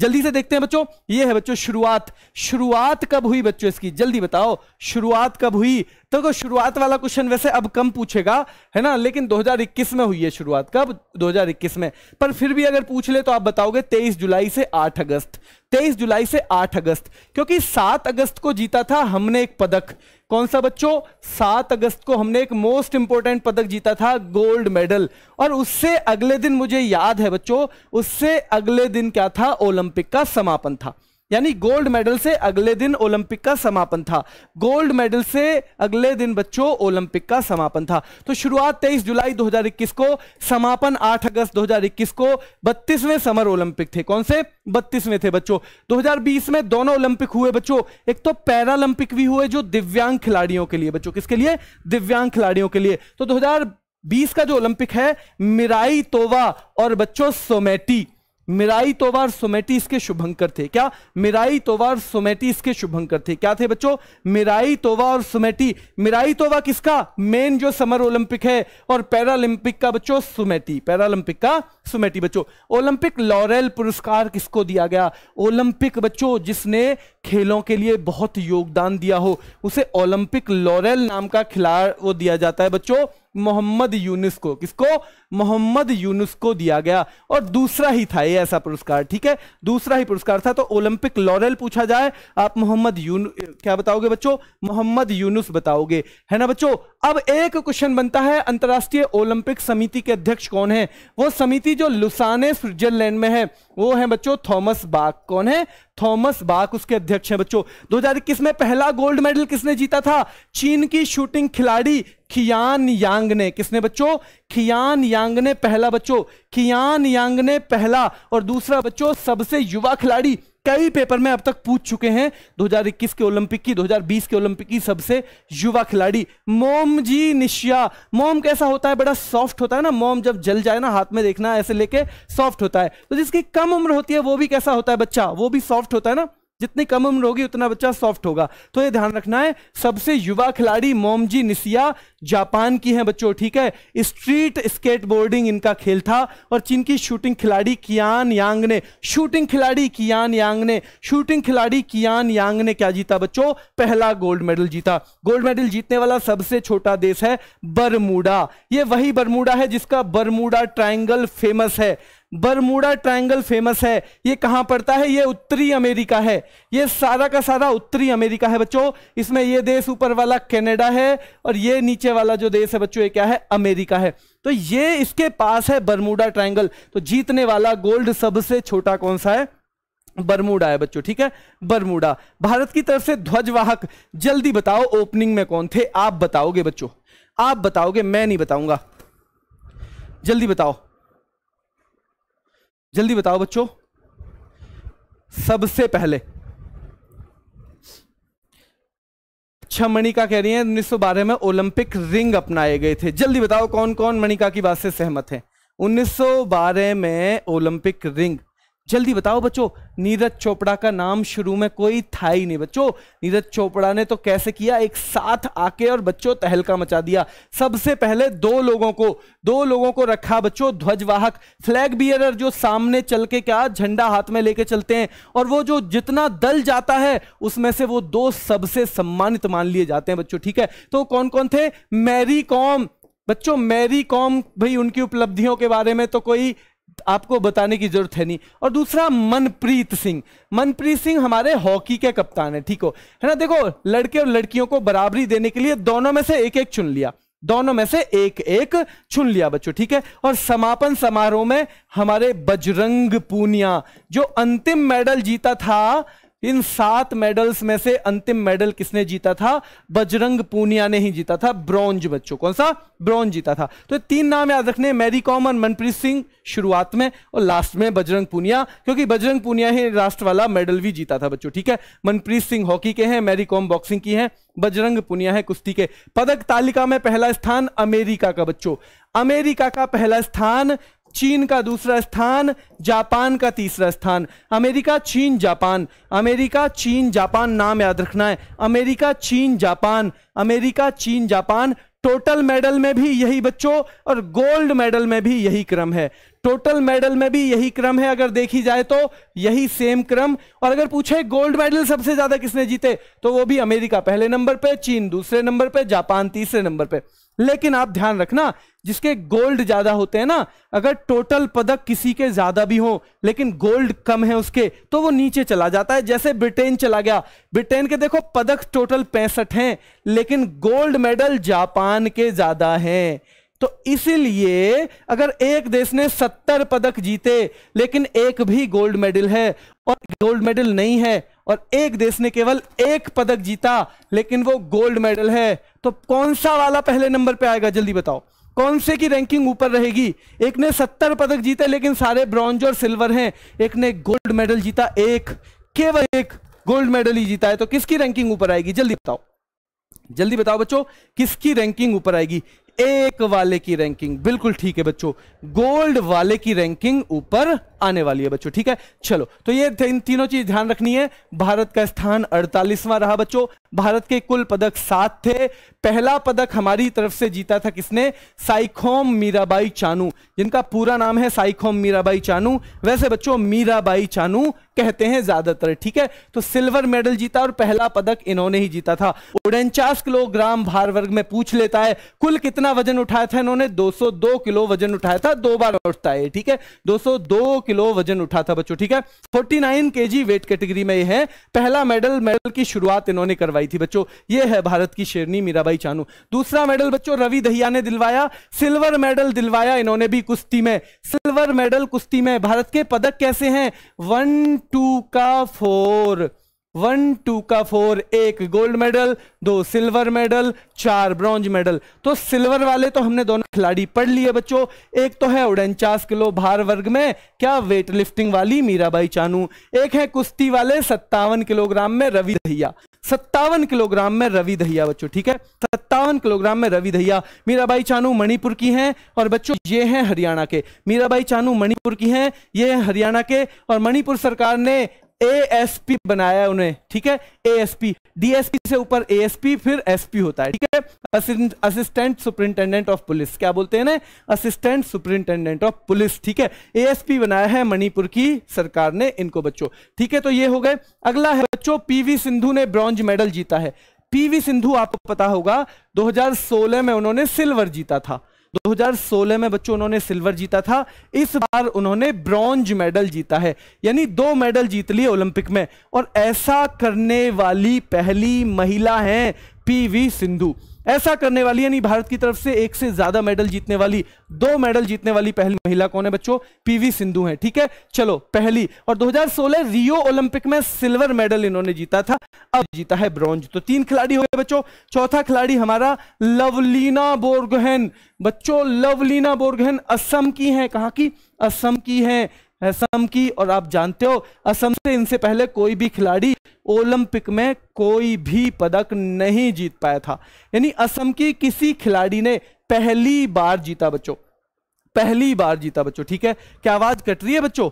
जल्दी से देखते हैं बच्चों ये है बच्चों शुरुआत शुरुआत कब हुई बच्चों इसकी जल्दी बताओ शुरुआत कब हुई तो शुरुआत वाला क्वेश्चन वैसे अब कम पूछेगा है ना लेकिन 2021 में हुई है शुरुआत कब 2021 में पर फिर भी अगर पूछ ले तो आप बताओगे 23 जुलाई से 8 अगस्त 23 जुलाई से 8 अगस्त क्योंकि 7 अगस्त को जीता था हमने एक पदक कौन सा बच्चों सात अगस्त को हमने एक मोस्ट इंपोर्टेंट पदक जीता था गोल्ड मेडल और उससे अगले दिन मुझे याद है बच्चों उससे अगले दिन क्या था ओलंपिक का समापन था यानी गोल्ड मेडल से अगले दिन ओलंपिक का समापन था गोल्ड मेडल से अगले दिन बच्चों ओलंपिक का समापन था तो शुरुआत 23 जुलाई 2021 को समापन 8 अगस्त 2021 को 32वें समर ओलंपिक थे कौन से 32वें थे बच्चों 2020 में दोनों ओलंपिक हुए बच्चों एक तो पैरालंपिक भी हुए जो दिव्यांग खिलाड़ियों के लिए बच्चों किसके लिए दिव्यांग खिलाड़ियों के लिए तो 2020 का जो ओलंपिक है मिराई तोवा और बच्चों सोमेटी मिराई तोवार सोमेटिस के शुभंकर थे क्या मिराई तोवार सोमेटिस के शुभंकर थे क्या थे बच्चों मिराई तोवा और सुमेटी मिराई तोवा किसका मेन जो समर ओलंपिक है और पैरालंपिक का बच्चों सुमेटी पैरालंपिक का सुमेटी बच्चों ओलंपिक लॉरेल पुरस्कार किसको दिया गया ओलंपिक बच्चों जिसने खेलों के लिए बहुत योगदान दिया हो उसे ओलंपिक लॉरेल नाम का खिलाड़ वो दिया जाता है बच्चों मोहम्मद यूनुस को किसको मोहम्मद यूनुस को दिया गया और दूसरा ही था ये ऐसा पुरस्कार ठीक है दूसरा ही पुरस्कार था तो ओलंपिक लॉरेल पूछा जाए आप मोहम्मद यून क्या बताओगे बच्चों मोहम्मद यूनुस बताओगे है ना बच्चों अब एक क्वेश्चन बनता है अंतर्राष्ट्रीय ओलंपिक समिति के अध्यक्ष कौन है वो समिति जो लुसाने स्विट्जरलैंड में है वो है बच्चों थॉमस बाग कौन है थॉमस बाग उसके अध्यक्ष हैं बच्चों 2021 में पहला गोल्ड मेडल किसने जीता था चीन की शूटिंग खिलाड़ी खियान यांग ने किसने बच्चों खियान यांग ने पहला बच्चों खियान यांग ने पहला और दूसरा बच्चों सबसे युवा खिलाड़ी कई पेपर में अब तक पूछ चुके हैं 2021 के ओलंपिक की 2020 के ओलंपिक की सबसे युवा खिलाड़ी मोम जी निशिया मोम कैसा होता है बड़ा सॉफ्ट होता है ना मोम जब जल जाए ना हाथ में देखना ऐसे लेके सॉफ्ट होता है तो जिसकी कम उम्र होती है वो भी कैसा होता है बच्चा वो भी सॉफ्ट होता है ना जितनी कम उम्र होगी उतना बच्चा सॉफ्ट होगा तो ये ध्यान रखना है सबसे युवा खिलाड़ी मोमजी निसिया जापान की हैं बच्चों ठीक है स्ट्रीट स्केटबोर्डिंग इनका खेल था और चीन की शूटिंग खिलाड़ी कियान यांग ने शूटिंग खिलाड़ी कियान यांग ने शूटिंग खिलाड़ी कियान यांग ने क्या जीता बच्चों पहला गोल्ड मेडल जीता गोल्ड मेडल जीतने वाला सबसे छोटा देश है बरमूडा ये वही बरमूडा है जिसका बरमूडा ट्राइंगल फेमस है बरमूडा ट्रायंगल फेमस है ये कहां पड़ता है ये उत्तरी अमेरिका है ये सारा का सारा उत्तरी अमेरिका है बच्चों इसमें ये देश ऊपर वाला कनाडा है और ये नीचे वाला जो देश है बच्चों ये क्या है अमेरिका है तो ये इसके पास है बरमूडा ट्रायंगल तो जीतने वाला गोल्ड सबसे छोटा कौन सा है बरमूडा है बच्चों ठीक है बरमूडा भारत की तरफ से ध्वजवाहक जल्दी बताओ ओपनिंग में कौन थे आप बताओगे बच्चों आप बताओगे मैं नहीं बताऊंगा जल्दी बताओ जल्दी बताओ बच्चों सबसे पहले अच्छा मणिका कह रही है बारह में ओलंपिक रिंग अपनाए गए थे जल्दी बताओ कौन कौन मणिका की बात से सहमत है 1912 में ओलंपिक रिंग जल्दी बताओ बच्चों नीरज चोपड़ा का नाम शुरू में कोई था ही नहीं बच्चों नीरज चोपड़ा ने तो कैसे किया एक साथ आके और बच्चों तहलका मचा दिया सबसे पहले दो लोगों को दो लोगों को रखा बच्चों ध्वजवाहक फ्लैग बियरर जो सामने चल के क्या झंडा हाथ में लेके चलते हैं और वो जो जितना दल जाता है उसमें से वो दो सबसे सम्मानित मान लिए जाते हैं बच्चों ठीक है तो कौन कौन थे मैरी कॉम बच्चों मैरी कॉम भाई उनकी उपलब्धियों के बारे में तो कोई आपको बताने की जरूरत है नहीं और दूसरा मनप्रीत सिंह मनप्रीत सिंह हमारे हॉकी के कप्तान है ठीक हो है ना देखो लड़के और लड़कियों को बराबरी देने के लिए दोनों में से एक एक चुन लिया दोनों में से एक एक चुन लिया बच्चों ठीक है और समापन समारोह में हमारे बजरंग पूनिया जो अंतिम मेडल जीता था इन सात मेडल्स में से अंतिम मेडल किसने जीता था बजरंग पूनिया ने ही जीता था ब्रॉन्ज बच्चों कौन सा ब्रॉन्ज जीता था तो तीन नाम याद रखने मैरी कॉम और मनप्रीत सिंह शुरुआत में और लास्ट में बजरंग पूनिया क्योंकि बजरंग पूनिया ही राष्ट्र वाला मेडल भी जीता था बच्चों ठीक है मनप्रीत सिंह हॉकी के हैं मैरी कॉम बॉक्सिंग की है बजरंग पुनिया है कुश्ती के पदक तालिका में पहला स्थान अमेरिका का बच्चों अमेरिका का पहला स्थान चीन का दूसरा स्थान जापान का तीसरा स्थान अमेरिका चीन जापान अमेरिका चीन जापान नाम याद रखना है अमेरिका चीन जापान अमेरिका चीन जापान टोटल मेडल में भी यही बच्चों और गोल्ड मेडल में भी यही क्रम है टोटल मेडल में भी यही क्रम है अगर देखी जाए तो यही सेम क्रम और अगर पूछे गोल्ड मेडल सबसे ज्यादा किसने जीते तो वो भी अमेरिका पहले नंबर पे चीन दूसरे नंबर पे जापान तीसरे नंबर पे लेकिन आप ध्यान रखना जिसके गोल्ड ज्यादा होते हैं ना अगर टोटल पदक किसी के ज्यादा भी हो लेकिन गोल्ड कम है उसके तो वो नीचे चला जाता है जैसे ब्रिटेन चला गया ब्रिटेन के देखो पदक टोटल पैंसठ हैं लेकिन गोल्ड मेडल जापान के ज्यादा हैं तो इसीलिए अगर एक देश ने सत्तर पदक जीते लेकिन एक भी गोल्ड मेडल है और गोल्ड मेडल नहीं है और एक देश ने केवल एक पदक जीता लेकिन वो गोल्ड मेडल है तो कौन सा वाला पहले नंबर पे आएगा जल्दी बताओ कौन से की रैंकिंग ऊपर रहेगी एक ने सत्तर पदक जीते लेकिन सारे ब्रॉन्ज और सिल्वर हैं एक ने गोल्ड मेडल जीता एक केवल एक गोल्ड मेडल ही जीता है तो किसकी रैंकिंग ऊपर आएगी जल्दी बताओ जल्दी बताओ बच्चों किसकी रैंकिंग ऊपर आएगी एक वाले की रैंकिंग बिल्कुल ठीक है बच्चों गोल्ड वाले की रैंकिंग ऊपर आने वाली है बच्चों ठीक है चलो तो ये इन तीनों चीज ध्यान रखनी है भारत का स्थान अड़तालीसवां रहा बच्चों भारत के कुल पदक सात थे पहला पदक हमारी तरफ से जीता था किसने साइखोम मीराबाई चानू जिनका पूरा नाम है साइखोम मीराबाई चानू वैसे बच्चों मीराबाई चानू कहते हैं ज्यादातर ठीक है तो सिल्वर मेडल जीता और पहला पदक इन्होंने ही जीता था उनचास किलोग्राम भार वर्ग में पूछ लेता है कुल कितना वजन उठाया था इन्होंने 202 किलो वजन उठाया था दो बार उठता है ठीक है 202 किलो वजन उठा था बच्चों ठीक है 49 केजी वेट कैटेगरी में है पहला मेडल मेडल की शुरुआत इन्होंने करवाई थी बच्चों ये है भारत की शेरनी मीराबाई चानू दूसरा मेडल बच्चों रवि दहिया ने दिलवाया सिल्वर मेडल दिलवाया इन्होंने भी कुश्ती में सिल्वर मेडल कुश्ती में भारत के पदक कैसे हैं वन टू का फोर वन टू का फोर एक गोल्ड मेडल दो सिल्वर मेडल चार ब्रॉन्ज मेडल तो सिल्वर वाले तो हमने दोनों खिलाड़ी पढ़ लिए बच्चों एक तो है उड़नचास किलो भार वर्ग में क्या वेट लिफ्टिंग वाली मीराबाई चानू एक है कुश्ती वाले सत्तावन किलोग्राम में रवि दहिया सत्तावन किलोग्राम में रवि दहिया बच्चों ठीक है सत्तावन किलोग्राम में रवि दहिया मीराबाई चानू मणिपुर की हैं और बच्चों ये हैं हरियाणा के मीराबाई चानू मणिपुर की हैं ये हरियाणा के और मणिपुर सरकार ने एएसपी बनाया है उन्हें ठीक है एएसपी डीएसपी से ऊपर एएसपी फिर एसपी होता है ठीक है असिस्टेंट सुपरिंटेंडेंट ऑफ पुलिस क्या बोलते हैं ना असिस्टेंट सुपरिंटेंडेंट ऑफ पुलिस ठीक है एएसपी बनाया है मणिपुर की सरकार ने इनको बच्चों ठीक है तो ये हो गए अगला है बच्चों पीवी सिंधु ने ब्रॉन्ज मेडल जीता है पीवी सिंधु आपको पता होगा 2016 में उन्होंने सिल्वर जीता था 2016 में बच्चों उन्होंने सिल्वर जीता था इस बार उन्होंने ब्रॉन्ज मेडल जीता है यानी दो मेडल जीत लिए ओलंपिक में और ऐसा करने वाली पहली महिला हैं पीवी सिंधु ऐसा करने वाली यानी भारत की तरफ से एक से ज्यादा मेडल जीतने वाली दो मेडल जीतने वाली पहली महिला कौन है बच्चों पीवी सिंधु हैं ठीक है चलो पहली और 2016 रियो ओलंपिक में सिल्वर मेडल इन्होंने जीता था अब जीता है ब्रॉन्ज तो तीन खिलाड़ी हो गए बच्चों चौथा खिलाड़ी हमारा लवलीना बोर्गहन बच्चों लवलीना बोर्गहन असम की है कहा की असम की है असम की और आप जानते हो असम से इनसे पहले कोई भी खिलाड़ी ओलंपिक में कोई भी पदक नहीं जीत पाया था यानी असम की किसी खिलाड़ी ने पहली बार जीता बच्चों पहली बार जीता बच्चों ठीक है क्या आवाज कट रही है बच्चों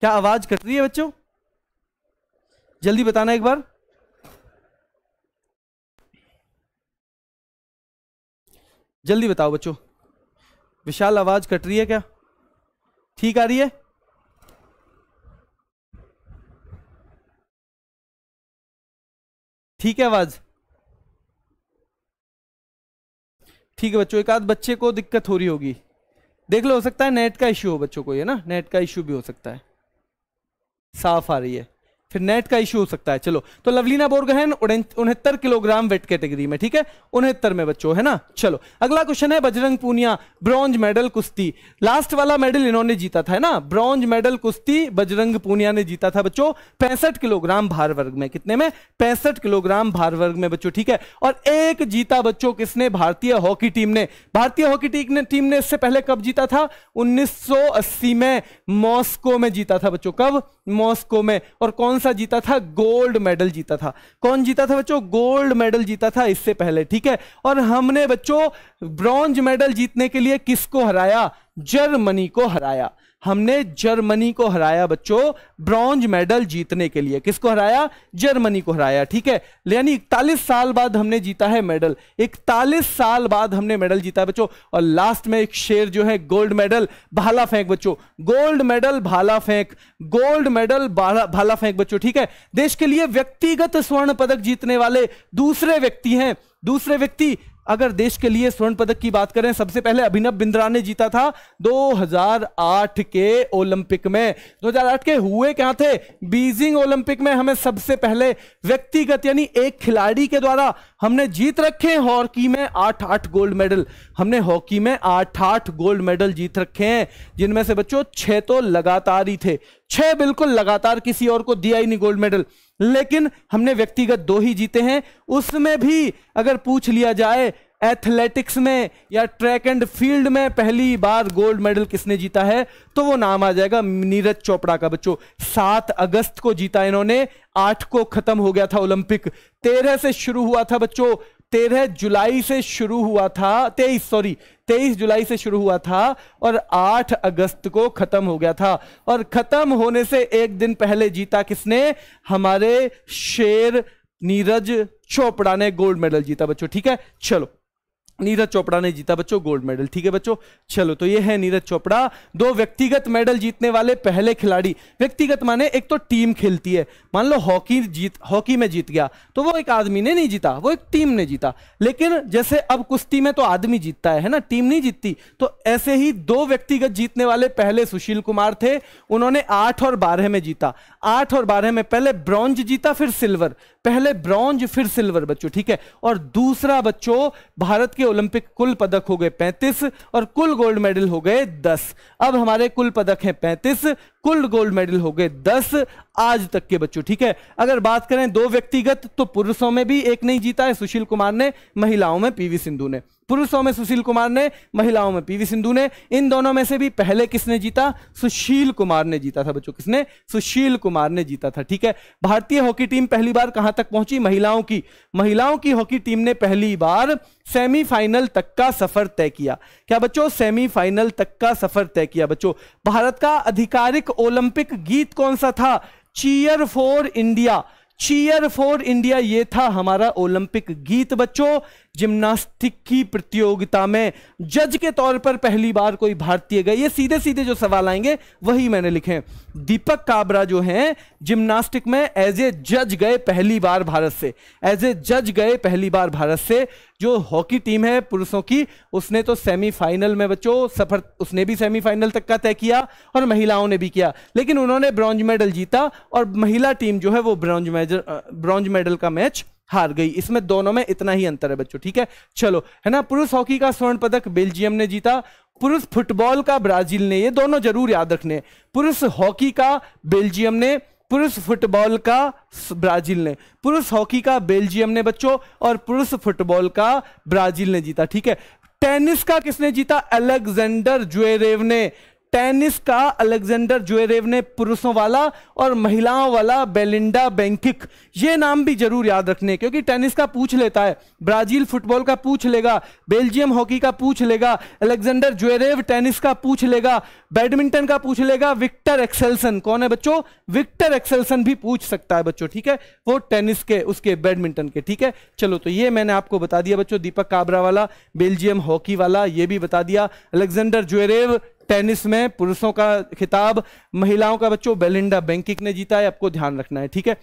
क्या आवाज कट रही है बच्चों जल्दी बताना एक बार जल्दी बताओ बच्चों विशाल आवाज कट रही है क्या ठीक आ रही है ठीक है आवाज ठीक है बच्चों एक आध बच्चे को दिक्कत हो रही होगी देख लो हो सकता है नेट का इश्यू हो बच्चों को ये ना नेट का इश्यू भी हो सकता है साफ आ रही है फिर नेट का इश्यू हो सकता है चलो तो लवलीना बोरगहन उनहत्तर किलोग्राम वेट कैटेगरी में ठीक है उनहत्तर में बच्चों है ना चलो अगला क्वेश्चन है बजरंग पूनिया ब्रॉन्ज मेडल कुश्ती लास्ट वाला मेडल इन्होंने जीता था है ना ब्रॉन्ज मेडल कुश्ती बजरंग पूनिया ने जीता था बच्चों पैंसठ किलोग्राम भार वर्ग में कितने में पैंसठ किलोग्राम भार वर्ग में बच्चों ठीक है और एक जीता बच्चों किसने भारतीय हॉकी टीम ने भारतीय हॉकी टीम ने टीम ने इससे पहले कब जीता था उन्नीस में मॉस्को में जीता था बच्चों कब मॉस्को में और कौन सा जीता था गोल्ड मेडल जीता था कौन जीता था बच्चों गोल्ड मेडल जीता था इससे पहले ठीक है और हमने बच्चों ब्रॉन्ज मेडल जीतने के लिए किसको हराया जर्मनी को हराया हमने जर्मनी को हराया बच्चों ब्रॉन्ज मेडल जीतने के लिए किसको हराया जर्मनी को हराया ठीक है यानी इकतालीस साल बाद हमने जीता है मेडल इकतालीस साल बाद हमने मेडल जीता है बच्चों और लास्ट में एक शेर जो है गोल्ड मेडल भाला फेंक बच्चों गोल्ड मेडल भाला फेंक गोल्ड मेडल भाला फेंक बच्चों ठीक है देश के लिए व्यक्तिगत स्वर्ण पदक जीतने वाले दूसरे व्यक्ति हैं दूसरे व्यक्ति अगर देश के लिए स्वर्ण पदक की बात करें सबसे पहले अभिनव बिंद्रा ने जीता था 2008 के ओलंपिक में 2008 के हुए क्या थे बीजिंग ओलंपिक में हमें सबसे पहले व्यक्तिगत यानी एक खिलाड़ी के द्वारा हमने जीत रखे हॉकी में आठ आठ गोल्ड मेडल हमने हॉकी में आठ आठ गोल्ड मेडल जीत रखे हैं जिनमें से बच्चों छह तो लगातार ही थे छह बिल्कुल लगातार किसी और को दिया ही नहीं गोल्ड मेडल लेकिन हमने व्यक्तिगत दो ही जीते हैं उसमें भी अगर पूछ लिया जाए एथलेटिक्स में या ट्रैक एंड फील्ड में पहली बार गोल्ड मेडल किसने जीता है तो वो नाम आ जाएगा नीरज चोपड़ा का बच्चों सात अगस्त को जीता इन्होंने आठ को खत्म हो गया था ओलंपिक तेरह से शुरू हुआ था बच्चों तेरह जुलाई से शुरू हुआ था तेईस सॉरी तेईस जुलाई से शुरू हुआ था और आठ अगस्त को खत्म हो गया था और खत्म होने से एक दिन पहले जीता किसने हमारे शेर नीरज चोपड़ा ने गोल्ड मेडल जीता बच्चों ठीक है चलो नीरज चोपड़ा ने जीता बच्चों गोल्ड मेडल ठीक है बच्चों चलो तो ये है नीरज चोपड़ा दो व्यक्तिगत मेडल जीतने वाले पहले खिलाड़ी व्यक्तिगत माने एक तो टीम खेलती है मान लो हॉकी जीत हॉकी में जीत गया तो वो एक आदमी ने नहीं जीता वो एक टीम ने जीता लेकिन जैसे अब कुश्ती में तो आदमी जीतता है, है ना टीम नहीं जीतती तो ऐसे ही दो व्यक्तिगत जीतने वाले पहले सुशील कुमार थे उन्होंने आठ और बारह में जीता आठ और बारह में पहले ब्रॉन्ज जीता फिर सिल्वर पहले ब्रॉन्ज फिर सिल्वर बच्चों ठीक है और दूसरा बच्चों भारत के ओलंपिक कुल पदक हो गए 35 और कुल गोल्ड मेडल हो गए 10 अब हमारे कुल पदक हैं 35 कुल गोल्ड मेडल हो गए 10 आज तक के बच्चों ठीक है अगर बात करें दो व्यक्तिगत तो पुरुषों में भी एक नहीं जीता है सुशील कुमार ने महिलाओं में पीवी सिंधु ने पुरुषों में सुशील कुमार ने महिलाओं में पीवी सिंधु ने इन दोनों में से भी पहले किसने जीता सुशील कुमार ने जीता था बच्चों किसने सुशील कुमार ने जीता था ठीक है भारतीय हॉकी टीम पहली बार कहां तक पहुंची महिलाओं की महिलाओं की हॉकी टीम ने पहली बार सेमीफाइनल तक का सफर तय किया क्या बच्चों सेमीफाइनल तक का सफर तय किया बच्चों भारत का आधिकारिक ओलंपिक गीत कौन सा था cheer for India cheer for India ये था हमारा ओलंपिक गीत बच्चों जिम्नास्टिक की प्रतियोगिता में जज के तौर पर पहली बार कोई भारतीय गए ये सीधे सीधे जो सवाल आएंगे वही मैंने लिखे दीपक काबरा जो हैं जिम्नास्टिक में एज ए जज गए पहली बार भारत से एज ए जज गए पहली बार भारत से जो हॉकी टीम है पुरुषों की उसने तो सेमीफाइनल में बच्चों सफर उसने भी सेमीफाइनल तक का तय किया और महिलाओं ने भी किया लेकिन उन्होंने ब्रॉन्ज मेडल जीता और महिला टीम जो है वो ब्रॉन्ज मेडल ब्रॉन्ज मेडल का मैच हार गई इसमें दोनों में इतना ही अंतर है बच्चों ठीक है चलो है ना पुरुष हॉकी का स्वर्ण पदक बेल्जियम ने जीता पुरुष फुटबॉल का ब्राजील ने ये दोनों जरूर याद रखने पुरुष हॉकी का बेल्जियम ने पुरुष फुटबॉल का ब्राजील ने पुरुष हॉकी का बेल्जियम ने बच्चों और पुरुष फुटबॉल का ब्राजील ने जीता ठीक है टेनिस का किसने जीता अलेक्जेंडर ज्वेरेव ने टेनिस का अलेक्जेंडर जुएरेव ने पुरुषों वाला और महिलाओं वाला बेलिंडा बैंकिक ये नाम भी जरूर याद रखने क्योंकि टेनिस का पूछ लेता है ब्राजील फुटबॉल का पूछ लेगा बेल्जियम हॉकी का पूछ लेगा अलेक्जेंडर जुएरेव टेनिस का पूछ लेगा बैडमिंटन का पूछ लेगा विक्टर एक्सेलसन कौन है बच्चों विक्टर एक्सेलसन भी पूछ सकता है बच्चों ठीक है वो टेनिस के उसके बैडमिंटन के ठीक है चलो तो ये मैंने आपको बता दिया बच्चों दीपक काबरा वाला बेल्जियम हॉकी वाला ये भी बता दिया अलेक्जेंडर जुएरेव टेनिस में पुरुषों का खिताब महिलाओं का बच्चों बेलिंडा बैंकिक ने जीता है आपको ध्यान रखना है ठीक है